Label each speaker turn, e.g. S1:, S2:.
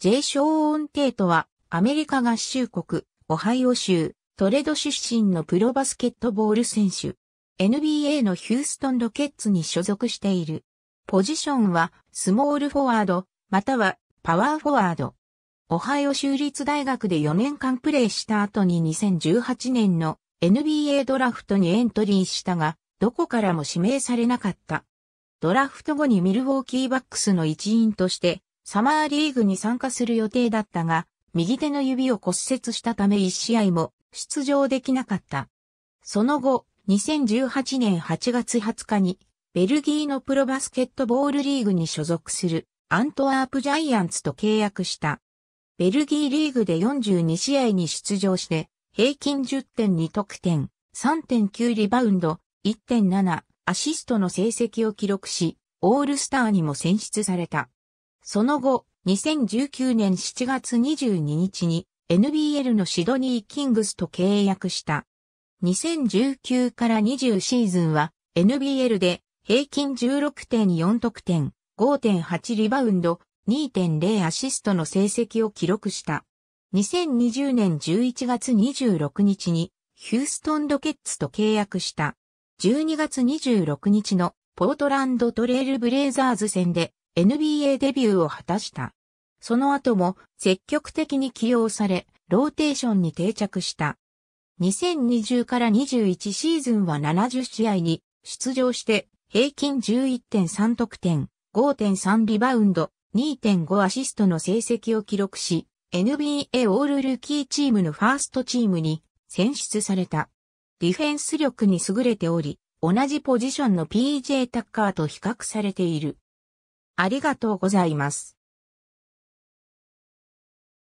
S1: ジェイ・ショーオン・テイトは、アメリカ合衆国、オハイオ州、トレド
S2: 出身のプロバスケットボール選手。NBA のヒューストンロケッツに所属している。ポジションは、スモールフォワード、または、パワーフォワード。オハイオ州立大学で4年間プレーした後に2018年の NBA ドラフトにエントリーしたが、どこからも指名されなかった。ドラフト後にミルウォーキーバックスの一員としてサマーリーグに参加する予定だったが、右手の指を骨折したため1試合も出場できなかった。その後、2018年8月20日に、ベルギーのプロバスケットボールリーグに所属するアントワープジャイアンツと契約した。ベルギーリーグで42試合に出場して、平均10.2得点、3.9リバウンド、1.7アシストの成績を記録し、オールスターにも選出された。その後、2019年7月22日に NBL のシドニー・キングスと契約した。2019から20シーズンは NBL で平均16.4得点、5.8リバウンド、2.0アシストの成績を記録した。2020年11月26日にヒューストンロケッツと契約した。12月26日のポートランドトレールブレイザーズ戦で NBA デビューを果たした。その後も積極的に起用され、ローテーションに定着した。2020から21シーズンは70試合に出場して平均11.3得点、5.3リバウンド、2.5アシストの成績を記録し、NBA オールルーキーチームのファーストチームに選出された。ディフェンス力に優れており、同じポジションの PJ タッカ
S1: ーと比較されている。ありがとうございます。